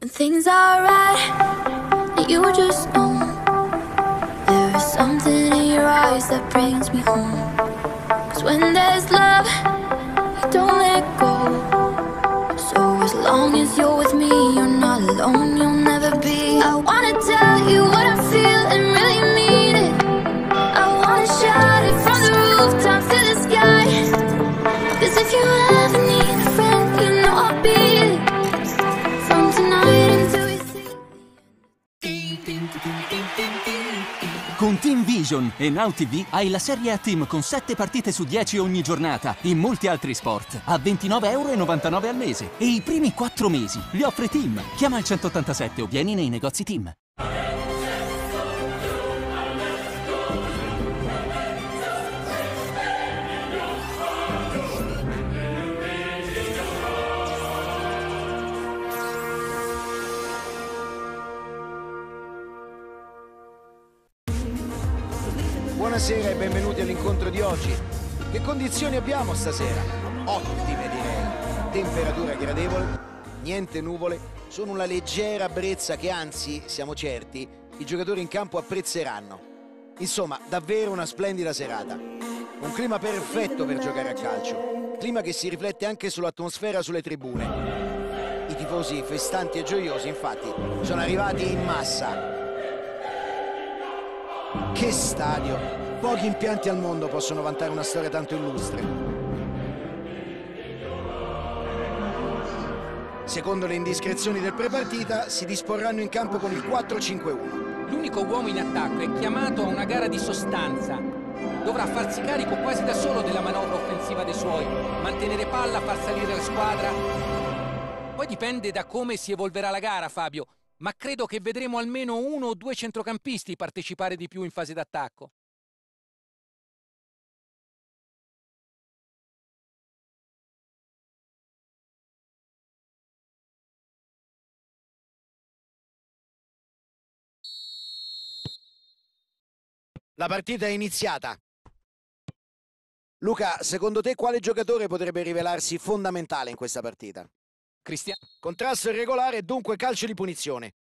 When things are right, you just know There is something in your eyes that brings me home Cause when there's love, you don't let go So as long as you're with me, you're not alone, you'll never be I wanna tell you what I feel and really mean Con Team Vision e Now TV hai la Serie A Team con 7 partite su 10 ogni giornata in molti altri sport a 29,99€ al mese e i primi 4 mesi li offre Team. Chiama il 187 o vieni nei negozi Team. buonasera e benvenuti all'incontro di oggi. Che condizioni abbiamo stasera? Ottime direi. Temperatura gradevole, niente nuvole, sono una leggera brezza che anzi, siamo certi, i giocatori in campo apprezzeranno. Insomma, davvero una splendida serata. Un clima perfetto per giocare a calcio. Clima che si riflette anche sull'atmosfera sulle tribune. I tifosi festanti e gioiosi, infatti, sono arrivati in massa. Che stadio! Pochi impianti al mondo possono vantare una storia tanto illustre. Secondo le indiscrezioni del prepartita, si disporranno in campo con il 4-5-1. L'unico uomo in attacco è chiamato a una gara di sostanza. Dovrà farsi carico quasi da solo della manovra offensiva dei suoi, mantenere palla, far salire la squadra. Poi dipende da come si evolverà la gara, Fabio, ma credo che vedremo almeno uno o due centrocampisti partecipare di più in fase d'attacco. La partita è iniziata. Luca, secondo te quale giocatore potrebbe rivelarsi fondamentale in questa partita? Cristiano. Contrasto irregolare e dunque calcio di punizione.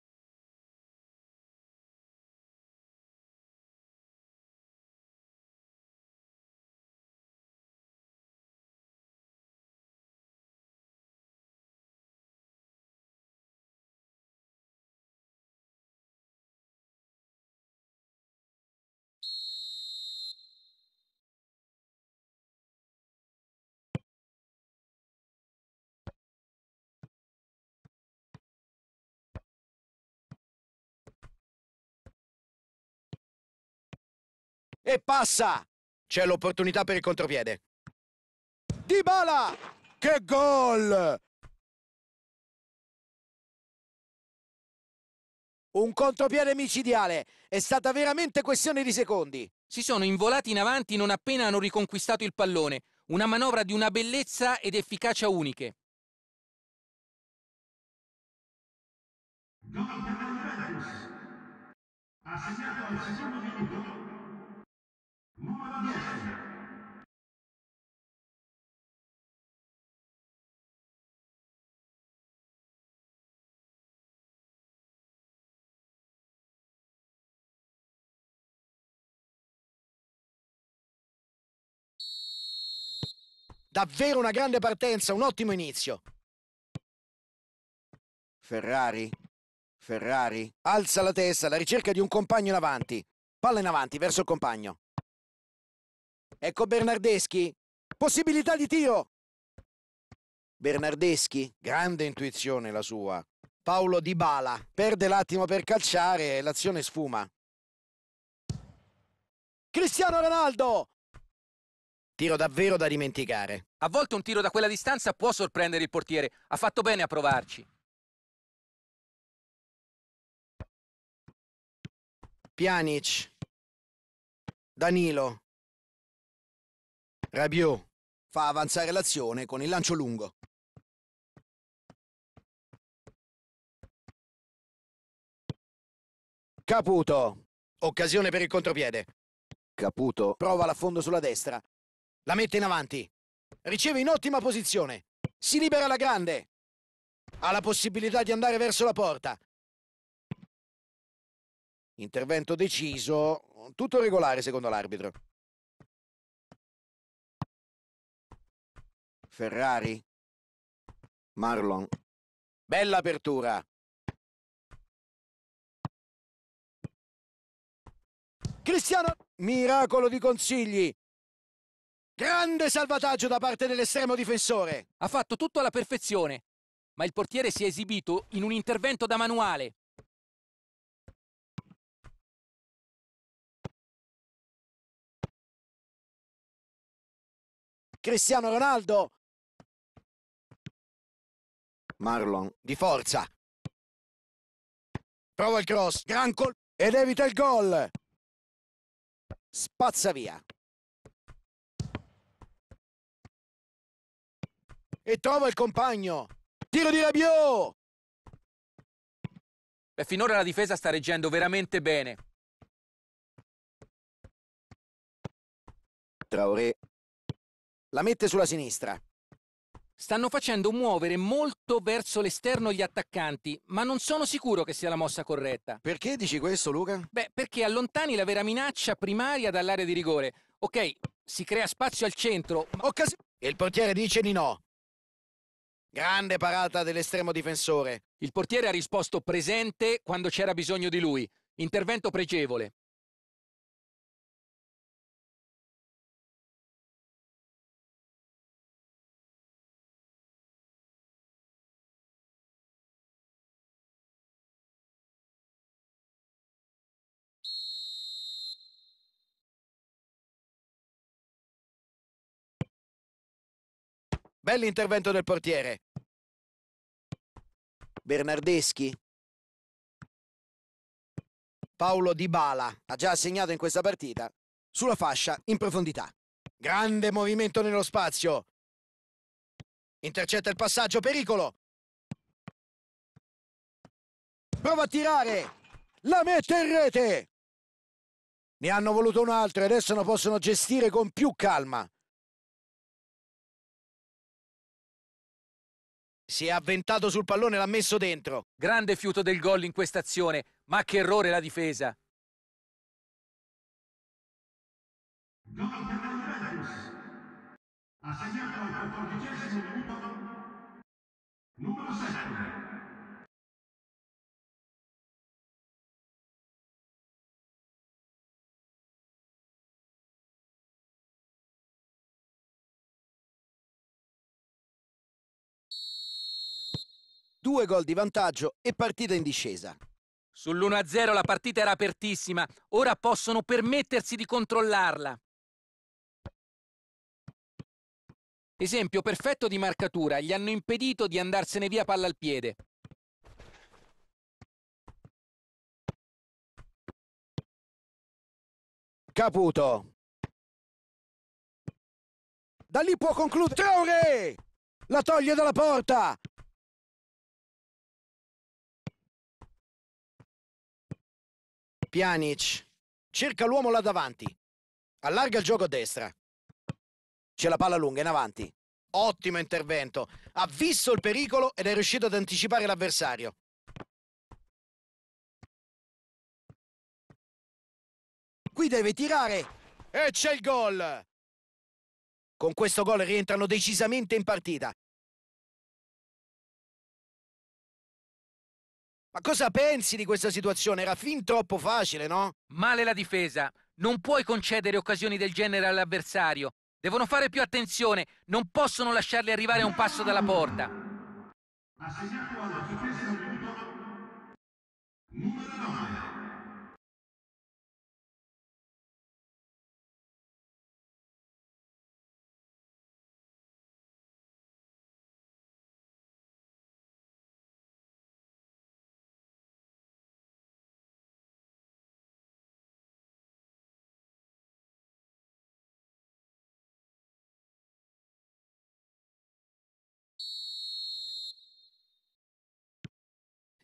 e passa! C'è l'opportunità per il contropiede. Di Bala! Che gol! Un contropiede micidiale. È stata veramente questione di secondi. Si sono involati in avanti non appena hanno riconquistato il pallone. Una manovra di una bellezza ed efficacia uniche. Gol per ha segnato al secondo minuto Numero 10. Davvero una grande partenza, un ottimo inizio. Ferrari, Ferrari, alza la testa alla ricerca di un compagno in avanti. Palla in avanti verso il compagno. Ecco Bernardeschi. Possibilità di tiro. Bernardeschi, grande intuizione la sua. Paolo Di Bala perde l'attimo per calciare e l'azione sfuma. Cristiano Ronaldo! Tiro davvero da dimenticare. A volte un tiro da quella distanza può sorprendere il portiere. Ha fatto bene a provarci. Pjanic. Danilo. Rabiot fa avanzare l'azione con il lancio lungo. Caputo. Occasione per il contropiede. Caputo prova l'affondo sulla destra. La mette in avanti. Riceve in ottima posizione. Si libera alla grande. Ha la possibilità di andare verso la porta. Intervento deciso. Tutto regolare secondo l'arbitro. Ferrari, Marlon. Bella apertura. Cristiano, miracolo di consigli. Grande salvataggio da parte dell'estremo difensore. Ha fatto tutto alla perfezione, ma il portiere si è esibito in un intervento da manuale. Cristiano Ronaldo Marlon. Di forza. Prova il cross. Gran colpo. Ed evita il gol. Spazza via. E trova il compagno. Tiro di Rabiot. E finora la difesa sta reggendo veramente bene. Traoré la mette sulla sinistra. Stanno facendo muovere molto verso l'esterno gli attaccanti, ma non sono sicuro che sia la mossa corretta. Perché dici questo, Luca? Beh, perché allontani la vera minaccia primaria dall'area di rigore. Ok, si crea spazio al centro. Ma... Occasi... Il portiere dice di no. Grande parata dell'estremo difensore. Il portiere ha risposto presente quando c'era bisogno di lui. Intervento pregevole. Bell'intervento del portiere. Bernardeschi. Paolo Di Bala ha già segnato in questa partita sulla fascia in profondità. Grande movimento nello spazio. Intercetta il passaggio, pericolo. Prova a tirare. La mette in rete. Ne hanno voluto un altro e adesso lo possono gestire con più calma. Si è avventato sul pallone e l'ha messo dentro. Grande fiuto del gol in questa azione, ma che errore la difesa. Ha segnato al quattordicesimo minuto numero 7. due gol di vantaggio e partita in discesa. Sull'1-0 la partita era apertissima, ora possono permettersi di controllarla. Esempio perfetto di marcatura, gli hanno impedito di andarsene via palla al piede. Caputo. Da lì può concludere. Traoré! La toglie dalla porta! Pjanic cerca l'uomo là davanti, allarga il gioco a destra. C'è la palla lunga in avanti. Ottimo intervento. Ha visto il pericolo ed è riuscito ad anticipare l'avversario. Qui deve tirare. E c'è il gol. Con questo gol rientrano decisamente in partita. Ma cosa pensi di questa situazione? Era fin troppo facile, no? Male la difesa. Non puoi concedere occasioni del genere all'avversario. Devono fare più attenzione, non possono lasciarli arrivare a un passo dalla porta. Assegnato alla difesa del minuto numero 9.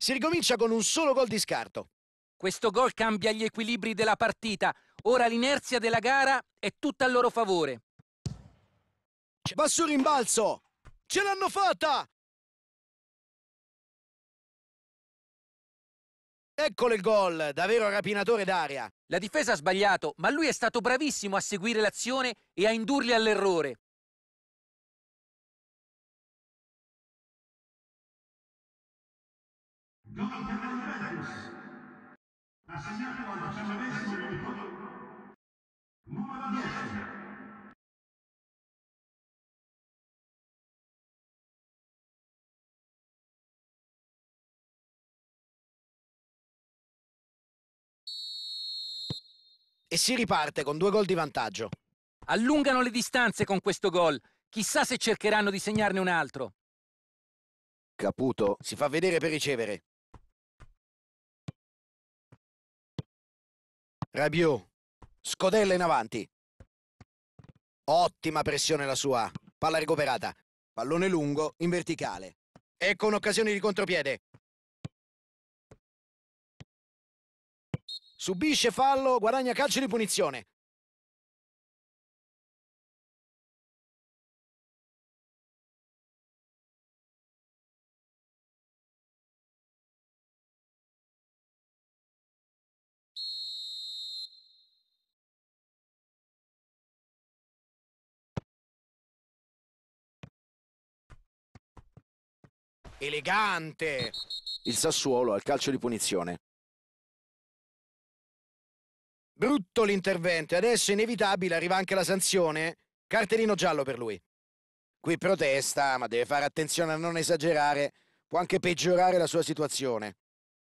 Si ricomincia con un solo gol di scarto. Questo gol cambia gli equilibri della partita. Ora l'inerzia della gara è tutta a loro favore. Va sul rimbalzo! Ce l'hanno fatta! Eccolo il gol, davvero rapinatore d'aria. La difesa ha sbagliato, ma lui è stato bravissimo a seguire l'azione e a indurli all'errore. dove chiama Juventus, ha segnato la al diciannovesimo minuto, numero 10. e si riparte con due gol di vantaggio. Allungano le distanze con questo gol. Chissà se cercheranno di segnarne un altro. Caputo si fa vedere per ricevere. Rabiot, scodella in avanti. Ottima pressione la sua. Palla recuperata. Pallone lungo in verticale. Ecco un'occasione di contropiede. Subisce fallo, guadagna calcio di punizione. Elegante! Il Sassuolo al calcio di punizione. Brutto l'intervento e adesso inevitabile arriva anche la sanzione. Cartellino giallo per lui. Qui protesta, ma deve fare attenzione a non esagerare. Può anche peggiorare la sua situazione.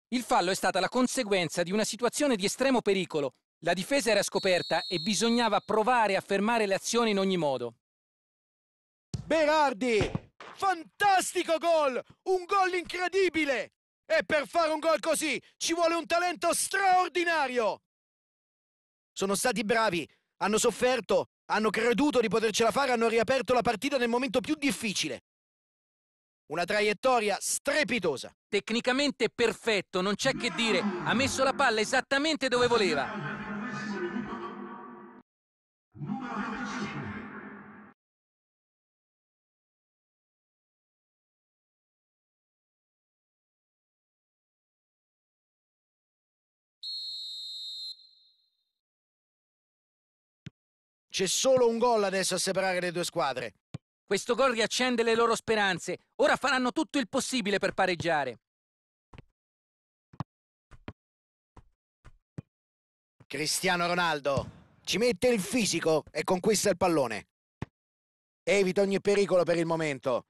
Il fallo è stata la conseguenza di una situazione di estremo pericolo. La difesa era scoperta e bisognava provare a fermare le azioni in ogni modo. Berardi Fantastico gol! Un gol incredibile! E per fare un gol così ci vuole un talento straordinario! Sono stati bravi, hanno sofferto, hanno creduto di potercela fare, hanno riaperto la partita nel momento più difficile. Una traiettoria strepitosa. Tecnicamente perfetto, non c'è che dire. Ha messo la palla esattamente dove voleva. C'è solo un gol adesso a separare le due squadre. Questo gol riaccende le loro speranze. Ora faranno tutto il possibile per pareggiare. Cristiano Ronaldo ci mette il fisico e conquista il pallone. Evita ogni pericolo per il momento.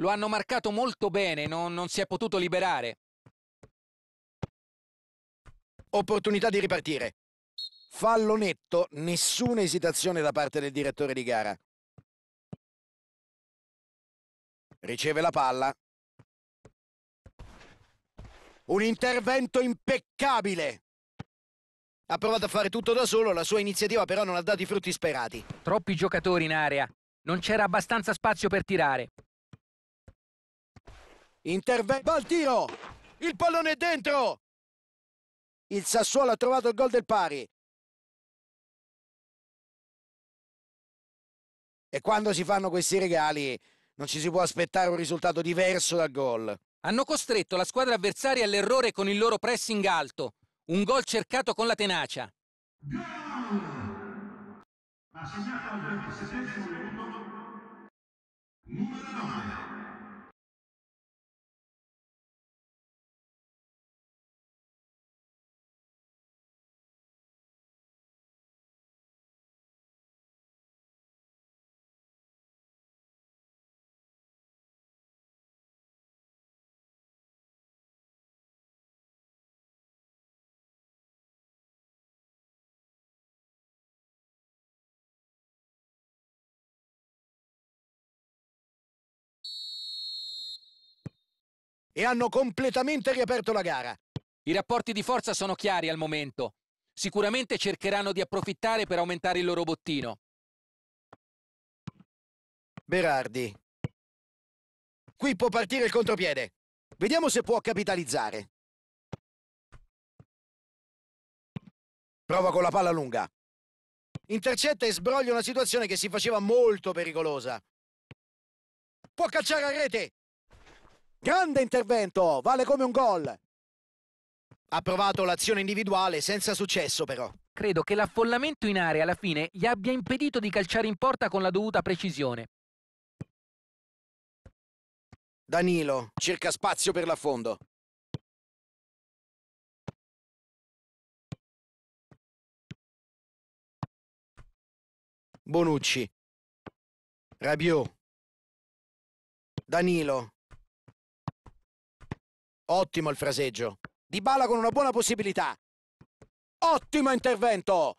Lo hanno marcato molto bene, non, non si è potuto liberare. Opportunità di ripartire. Fallo netto, nessuna esitazione da parte del direttore di gara. Riceve la palla. Un intervento impeccabile. Ha provato a fare tutto da solo, la sua iniziativa però non ha dato i frutti sperati. Troppi giocatori in area. Non c'era abbastanza spazio per tirare. Intervento. Va al tiro! Il pallone è dentro! il Sassuolo ha trovato il gol del pari. E quando si fanno questi regali non ci si può aspettare un risultato diverso dal gol. Hanno costretto la squadra avversaria all'errore con il loro pressing alto. Un gol cercato con la tenacia. Ha segnato al 27 minuto numero 9. e hanno completamente riaperto la gara. I rapporti di forza sono chiari al momento. Sicuramente cercheranno di approfittare per aumentare il loro bottino. Berardi. Qui può partire il contropiede. Vediamo se può capitalizzare. Prova con la palla lunga. Intercetta e sbroglia una situazione che si faceva molto pericolosa. Può cacciare a rete. Grande intervento, vale come un gol. Ha provato l'azione individuale senza successo però. Credo che l'affollamento in area alla fine gli abbia impedito di calciare in porta con la dovuta precisione. Danilo cerca spazio per l'affondo. Bonucci. Rabiot. Danilo Ottimo il fraseggio. Di Bala con una buona possibilità. Ottimo intervento!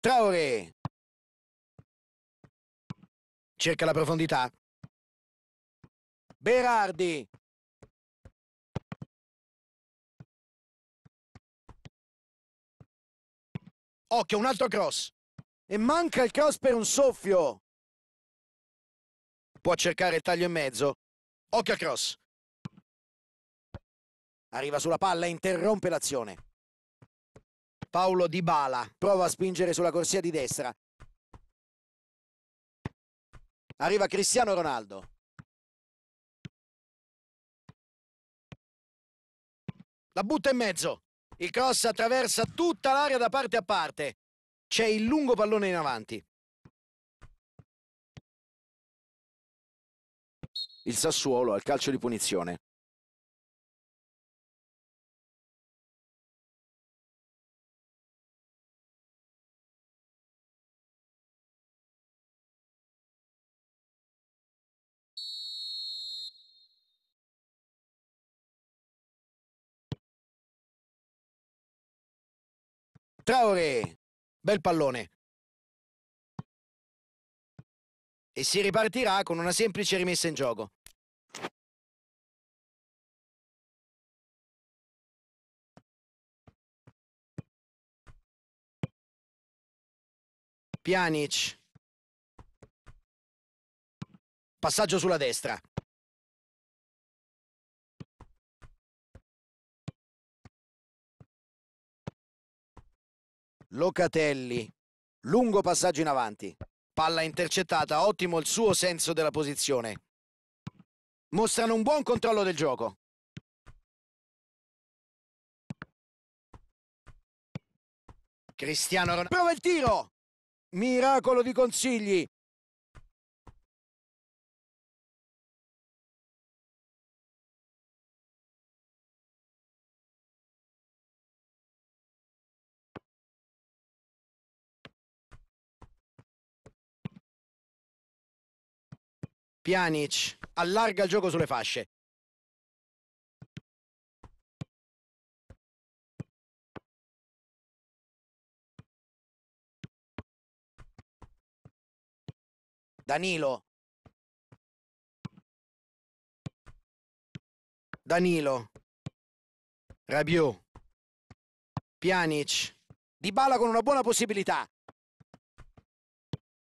Traoré. Cerca la profondità. Berardi. Occhio, un altro cross. E manca il cross per un soffio. Può cercare il taglio in mezzo. Occhio al cross. Arriva sulla palla e interrompe l'azione. Paolo Di Bala prova a spingere sulla corsia di destra. Arriva Cristiano Ronaldo. La butta in mezzo. Il cross attraversa tutta l'area da parte a parte. C'è il lungo pallone in avanti. Il Sassuolo al calcio di punizione. Traore, bel pallone. E si ripartirà con una semplice rimessa in gioco. Pjanic. Passaggio sulla destra. Locatelli, lungo passaggio in avanti, palla intercettata, ottimo il suo senso della posizione. Mostrano un buon controllo del gioco. Cristiano Ronaldo. Prova il tiro! Miracolo di consigli! Pjanic allarga il gioco sulle fasce. Danilo. Danilo. Rabiot. Pjanic. Bala con una buona possibilità.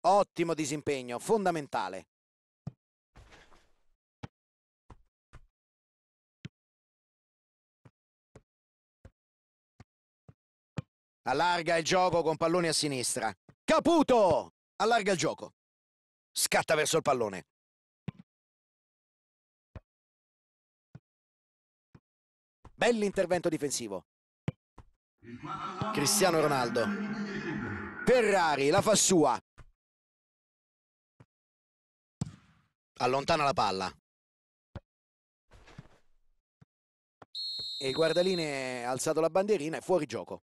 Ottimo disimpegno, fondamentale. Allarga il gioco con pallone a sinistra. Caputo! Allarga il gioco. Scatta verso il pallone. Bell'intervento difensivo. Cristiano Ronaldo. Ferrari la fa sua. Allontana la palla. E il guardaline ha alzato la bandierina e fuori gioco.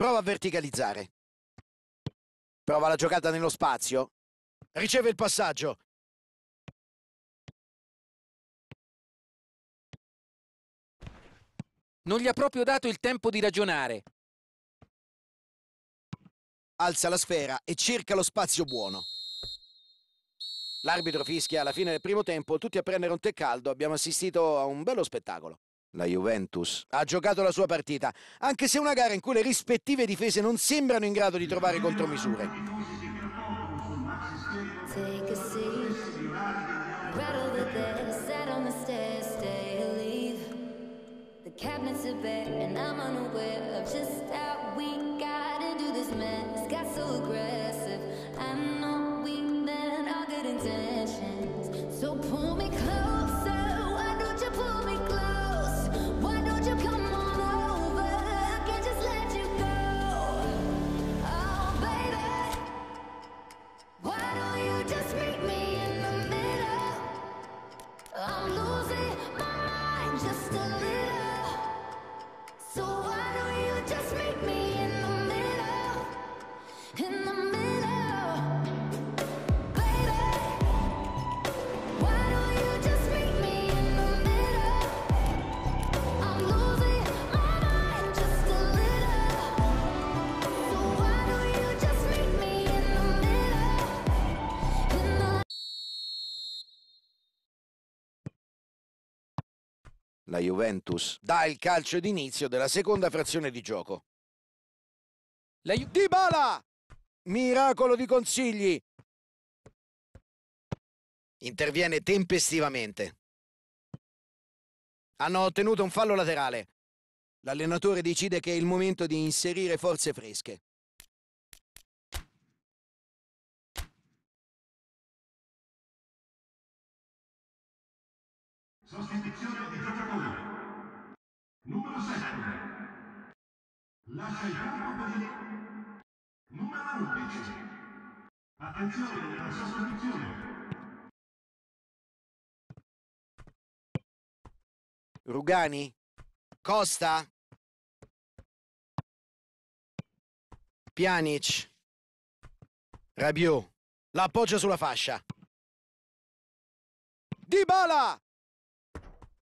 Prova a verticalizzare. Prova la giocata nello spazio. Riceve il passaggio. Non gli ha proprio dato il tempo di ragionare. Alza la sfera e cerca lo spazio buono. L'arbitro fischia alla fine del primo tempo, tutti a prendere un tè caldo, abbiamo assistito a un bello spettacolo la Juventus ha giocato la sua partita, anche se una gara in cui le rispettive difese non sembrano in grado di trovare contromisure. Take la Juventus dà il calcio d'inizio della seconda frazione di gioco. La Ju- Di Bala! Miracolo di consigli! Interviene tempestivamente. Hanno ottenuto un fallo laterale. L'allenatore decide che è il momento di inserire forze fresche. Sostituzione Numero 7. Lascia il campo per il... Numero 11. Attenzione alla sua sostituzione. Rugani? Costa? Pjanic? Rabiot? L'appoggio sulla fascia. Di Dybala!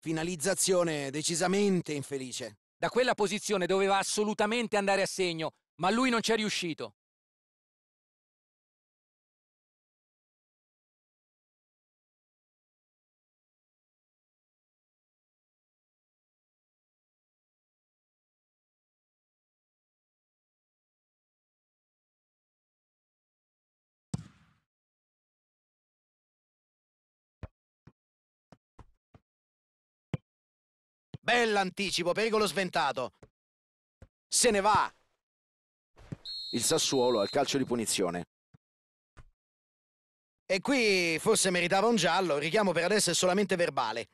Finalizzazione decisamente infelice. Da quella posizione doveva assolutamente andare a segno, ma lui non ci è riuscito. Bell'anticipo, pericolo sventato. Se ne va. Il Sassuolo al calcio di punizione. E qui forse meritava un giallo, il richiamo per adesso è solamente verbale.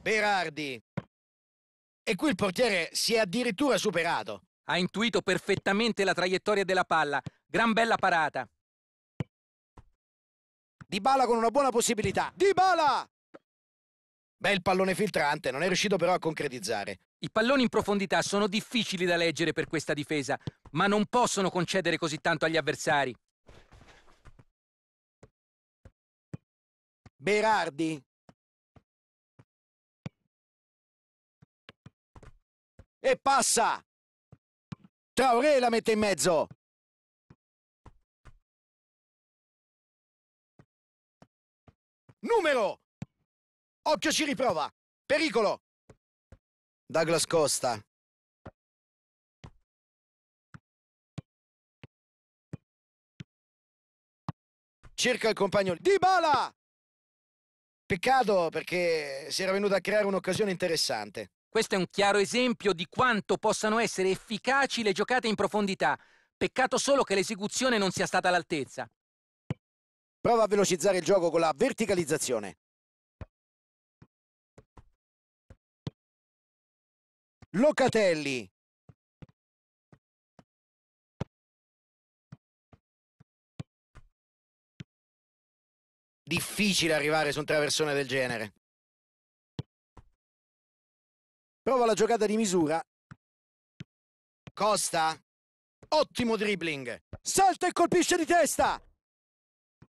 Berardi e qui il portiere si è addirittura superato. Ha intuito perfettamente la traiettoria della palla. Gran bella parata. Dybala con una buona possibilità. Dybala! Bel pallone filtrante, non è riuscito però a concretizzare. I palloni in profondità sono difficili da leggere per questa difesa, ma non possono concedere così tanto agli avversari. Berardi. e passa. Traoré la mette in mezzo. Numero. Occhio ci riprova. Pericolo. Douglas Costa. Cerca il compagno di Bala. Peccato perché si era venuta a creare un'occasione interessante. Questo è un chiaro esempio di quanto possano essere efficaci le giocate in profondità. Peccato solo che l'esecuzione non sia stata all'altezza. Prova a velocizzare il gioco con la verticalizzazione. Locatelli. Difficile arrivare su un traversone del genere. Prova la giocata di misura. Costa. Ottimo dribbling. Salta e colpisce di testa.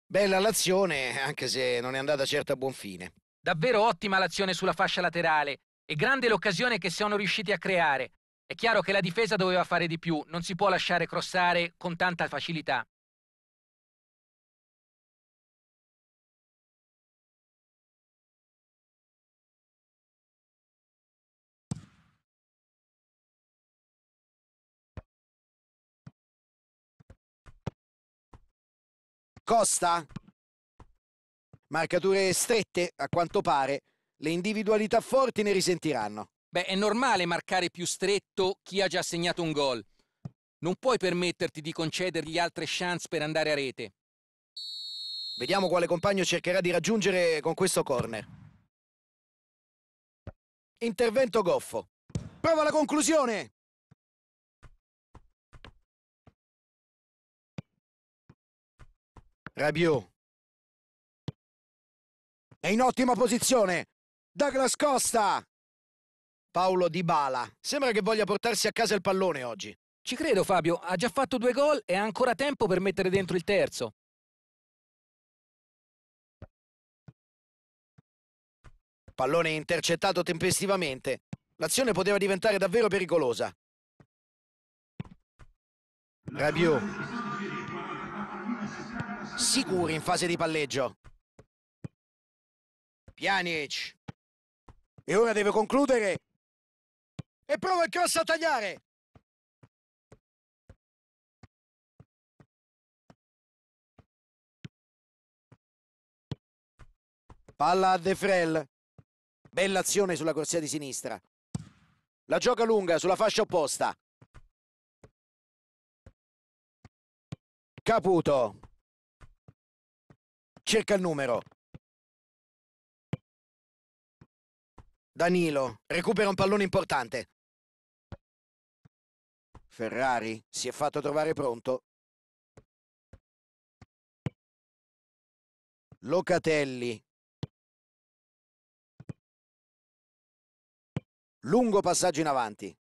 Bella l'azione, anche se non è andata certo a buon fine. Davvero ottima l'azione sulla fascia laterale e grande l'occasione che siano riusciti a creare. È chiaro che la difesa doveva fare di più, non si può lasciare crossare con tanta facilità. Costa. Marcature strette, a quanto pare. Le individualità forti ne risentiranno. Beh, è normale marcare più stretto chi ha già segnato un gol. Non puoi permetterti di concedergli altre chance per andare a rete. Vediamo quale compagno cercherà di raggiungere con questo corner. Intervento goffo. Prova la conclusione! Rabiot. È in ottima posizione. Douglas Costa. Paolo Di Bala. Sembra che voglia portarsi a casa il pallone oggi. Ci credo Fabio, ha già fatto due gol e ha ancora tempo per mettere dentro il terzo. Pallone intercettato tempestivamente. L'azione poteva diventare davvero pericolosa. Rabiot sicuri in fase di palleggio. Pjanic. E ora deve concludere. E prova il cross a tagliare. Palla a De Frel. Bella azione sulla corsia di sinistra. La gioca lunga sulla fascia opposta. Caputo. Cerca il numero. Danilo, recupera un pallone importante. Ferrari si è fatto trovare pronto. Locatelli. Lungo passaggio in avanti.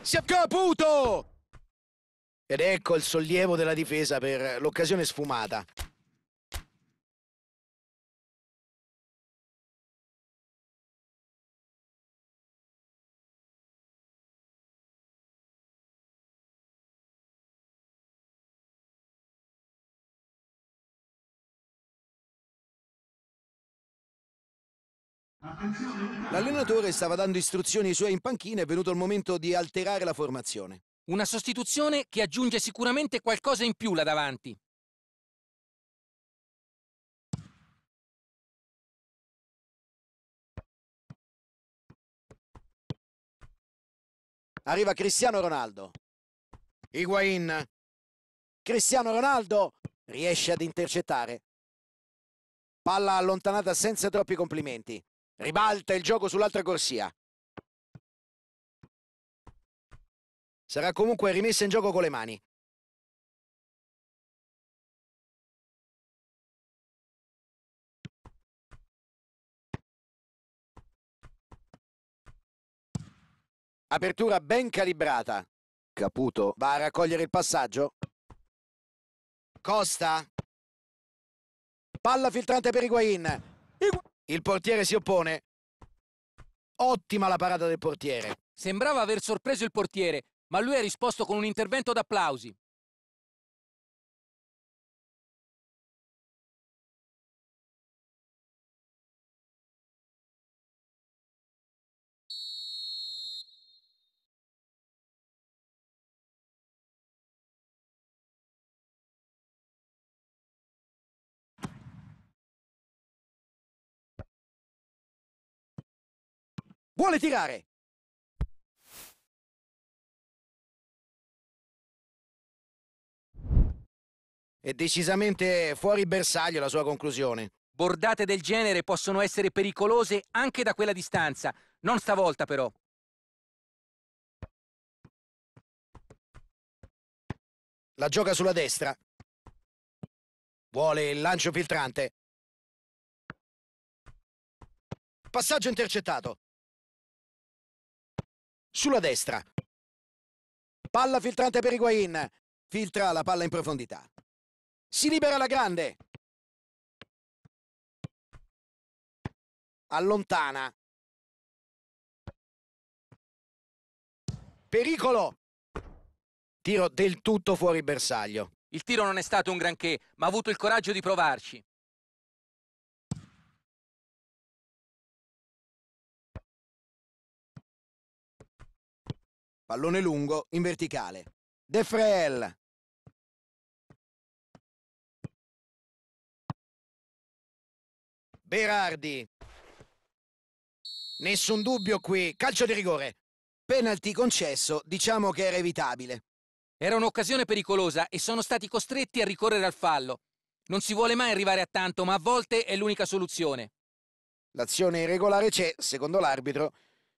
Si è caputo! Ed ecco il sollievo della difesa per l'occasione sfumata. L'allenatore stava dando istruzioni ai suoi in panchina, è venuto il momento di alterare la formazione. Una sostituzione che aggiunge sicuramente qualcosa in più là davanti. Arriva Cristiano Ronaldo. Higuain. Cristiano Ronaldo riesce ad intercettare. Palla allontanata senza troppi complimenti. Ribalta il gioco sull'altra corsia. Sarà comunque rimessa in gioco con le mani. Apertura ben calibrata. Caputo va a raccogliere il passaggio. Costa. Palla filtrante per Higuain. Il portiere si oppone. Ottima la parata del portiere. Sembrava aver sorpreso il portiere, ma lui ha risposto con un intervento d'applausi. Vuole tirare! È decisamente fuori bersaglio la sua conclusione. Bordate del genere possono essere pericolose anche da quella distanza. Non stavolta però. La gioca sulla destra. Vuole il lancio filtrante. Passaggio intercettato. Sulla destra. Palla filtrante per Higuain. Filtra la palla in profondità. Si libera la grande. Allontana. Pericolo. Tiro del tutto fuori bersaglio. Il tiro non è stato un granché, ma ha avuto il coraggio di provarci. Pallone lungo in verticale. De Freel. Berardi. Nessun dubbio qui. Calcio di rigore. Penalty concesso, diciamo che era evitabile. Era un'occasione pericolosa e sono stati costretti a ricorrere al fallo. Non si vuole mai arrivare a tanto, ma a volte è l'unica soluzione. L'azione irregolare c'è, secondo l'arbitro.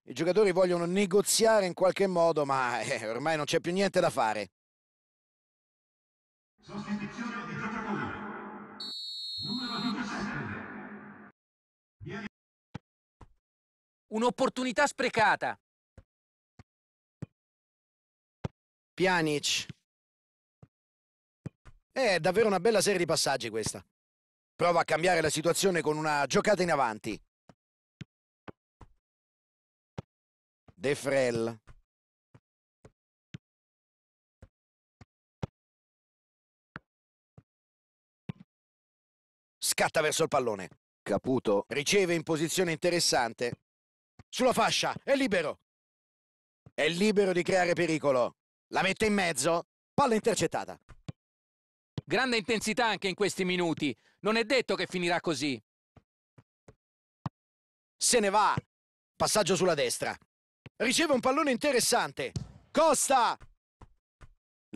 I giocatori vogliono negoziare in qualche modo, ma eh, ormai non c'è più niente da fare. Sostituzione Un'opportunità sprecata. Pjanic. Eh, è davvero una bella serie di passaggi questa. Prova a cambiare la situazione con una giocata in avanti. De Frel. Scatta verso il pallone. Caputo riceve in posizione interessante. Sulla fascia, è libero. È libero di creare pericolo. La mette in mezzo, palla intercettata. Grande intensità anche in questi minuti. Non è detto che finirà così. Se ne va. Passaggio sulla destra. Riceve un pallone interessante. Costa!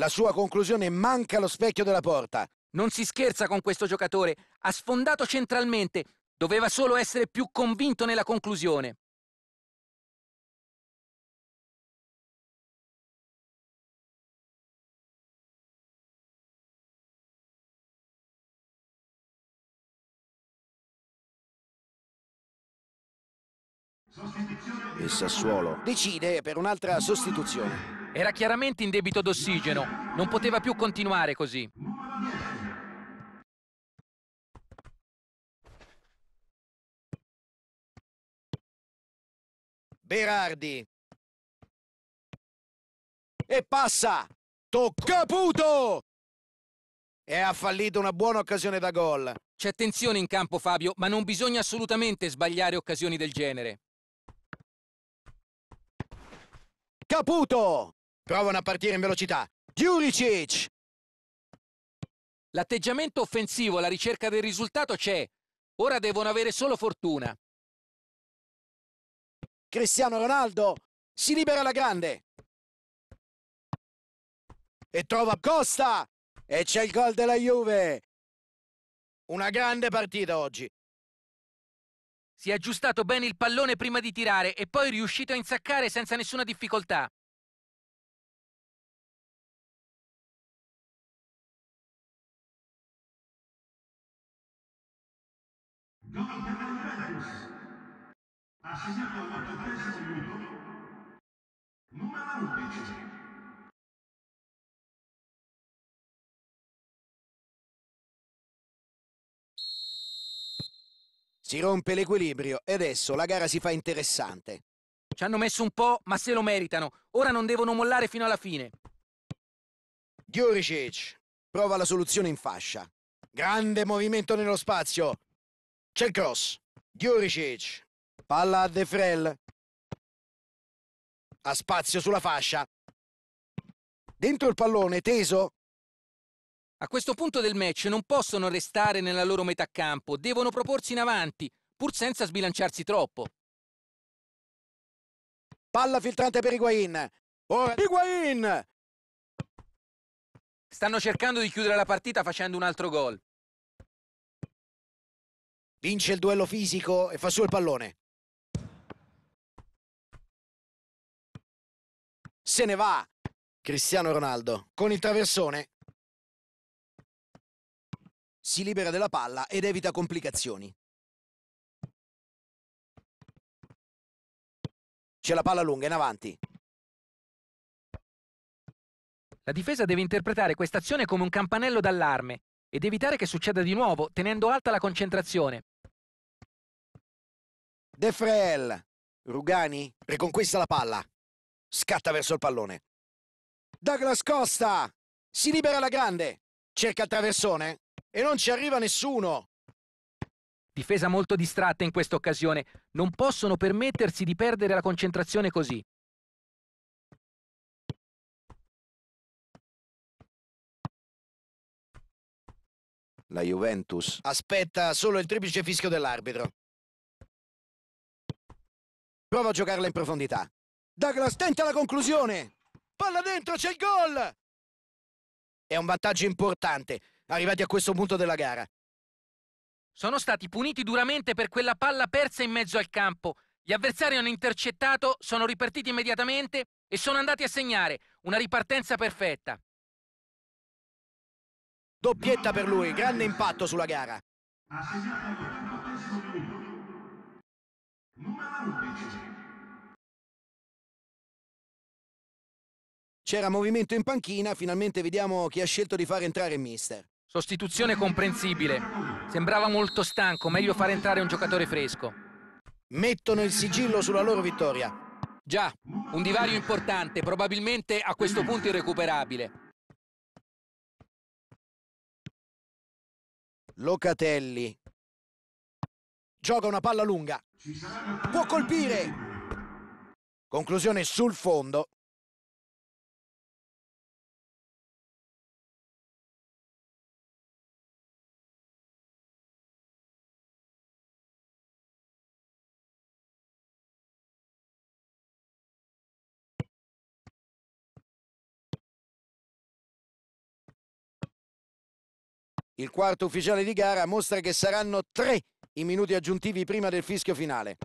La sua conclusione manca lo specchio della porta. Non si scherza con questo giocatore. Ha sfondato centralmente. Doveva solo essere più convinto nella conclusione. Il Sassuolo decide per un'altra sostituzione. Era chiaramente in debito d'ossigeno, non poteva più continuare così. Berardi. E passa! Tocca Puto! E ha fallito una buona occasione da gol. C'è tensione in campo Fabio, ma non bisogna assolutamente sbagliare occasioni del genere. Caputo! Provano a partire in velocità. Djuricic! L'atteggiamento offensivo, la ricerca del risultato c'è. Ora devono avere solo fortuna. Cristiano Ronaldo si libera la grande. E trova Costa. E c'è il gol della Juve. Una grande partita oggi. Si è aggiustato bene il pallone prima di tirare e poi è riuscito a insaccare senza nessuna difficoltà. Ha segnato al 83 minuto. Numero 11. Si rompe l'equilibrio e adesso la gara si fa interessante. Ci hanno messo un po', ma se lo meritano. Ora non devono mollare fino alla fine. Djuricic prova la soluzione in fascia. Grande movimento nello spazio. C'è il cross. Djuricic. Palla a De Frel. Ha spazio sulla fascia. Dentro il pallone, teso. A questo punto del match non possono restare nella loro metà campo, devono proporsi in avanti, pur senza sbilanciarsi troppo. Palla filtrante per Higuain. Ora Higuain! Stanno cercando di chiudere la partita facendo un altro gol. Vince il duello fisico e fa su il pallone. Se ne va Cristiano Ronaldo con il traversone si libera della palla ed evita complicazioni. C'è la palla lunga in avanti. La difesa deve interpretare questa azione come un campanello d'allarme ed evitare che succeda di nuovo, tenendo alta la concentrazione. De Frel, Rugani riconquista la palla. Scatta verso il pallone. Douglas Costa. Si libera la grande. Cerca il traversone e non ci arriva nessuno. Difesa molto distratta in questa occasione. Non possono permettersi di perdere la concentrazione così. La Juventus aspetta solo il triplice fischio dell'arbitro. Prova a giocarla in profondità. Douglas tenta la conclusione. Palla dentro, c'è il gol! È un vantaggio importante arrivati a questo punto della gara. Sono stati puniti duramente per quella palla persa in mezzo al campo. Gli avversari hanno intercettato, sono ripartiti immediatamente e sono andati a segnare. Una ripartenza perfetta. Doppietta per lui, grande impatto sulla gara. C'era movimento in panchina, finalmente vediamo chi ha scelto di far entrare il mister. Sostituzione comprensibile. Sembrava molto stanco, meglio far entrare un giocatore fresco. Mettono il sigillo sulla loro vittoria. Già, un divario importante, probabilmente a questo punto irrecuperabile. Locatelli. Gioca una palla lunga. Può colpire. Conclusione sul fondo. Il quarto ufficiale di gara mostra che saranno tre i minuti aggiuntivi prima del fischio finale.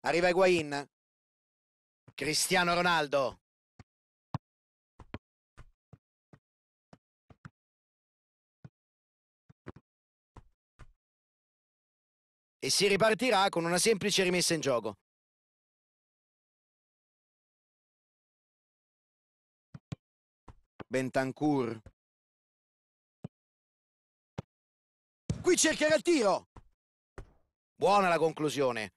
Arriva Higuain. Cristiano Ronaldo. E si ripartirà con una semplice rimessa in gioco. Bentancur. Qui cercherà il tiro. Buona la conclusione.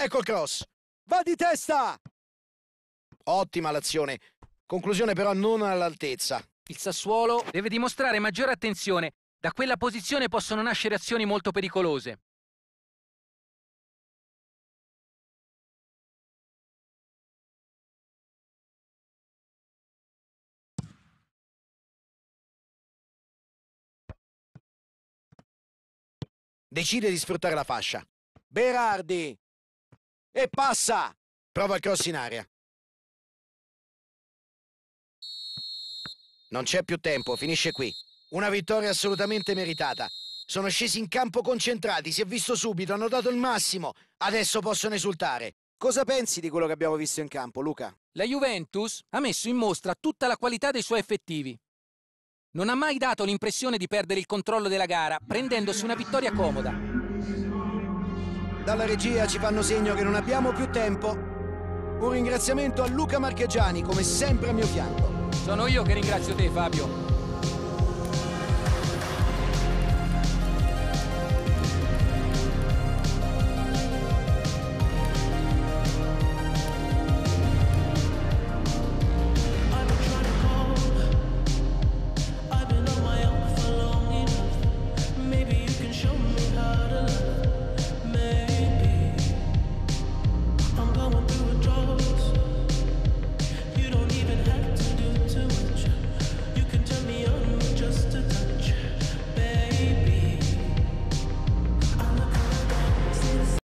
Ecco il cross. Va di testa! Ottima l'azione. Conclusione però non all'altezza. Il Sassuolo deve dimostrare maggiore attenzione. Da quella posizione possono nascere azioni molto pericolose. Decide di sfruttare la fascia. Berardi e passa! Prova il cross in aria. Non c'è più tempo, finisce qui. Una vittoria assolutamente meritata. Sono scesi in campo concentrati, si è visto subito, hanno dato il massimo. Adesso possono esultare. Cosa pensi di quello che abbiamo visto in campo, Luca? La Juventus ha messo in mostra tutta la qualità dei suoi effettivi. Non ha mai dato l'impressione di perdere il controllo della gara, prendendosi una vittoria comoda. Dalla regia ci fanno segno che non abbiamo più tempo. Un ringraziamento a Luca Marchegiani, come sempre a mio fianco. Sono io che ringrazio te, Fabio.